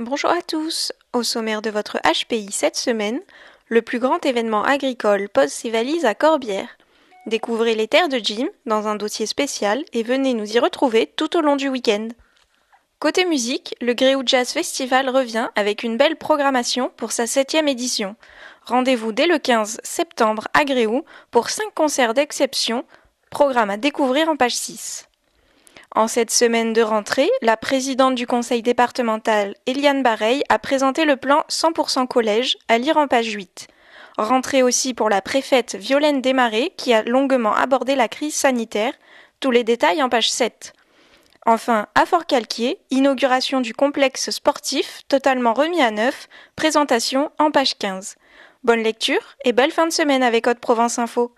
Bonjour à tous. Au sommaire de votre HPI cette semaine, le plus grand événement agricole pose ses valises à Corbière. Découvrez les terres de Jim dans un dossier spécial et venez nous y retrouver tout au long du week-end. Côté musique, le Gréou Jazz Festival revient avec une belle programmation pour sa septième édition. Rendez-vous dès le 15 septembre à Gréou pour 5 concerts d'exception, programme à découvrir en page 6. En cette semaine de rentrée, la présidente du conseil départemental, Eliane Bareil, a présenté le plan 100% collège à lire en page 8. Rentrée aussi pour la préfète Violaine Desmarais qui a longuement abordé la crise sanitaire, tous les détails en page 7. Enfin, à Fort-Calquier, inauguration du complexe sportif totalement remis à neuf, présentation en page 15. Bonne lecture et belle fin de semaine avec Haute Provence Info.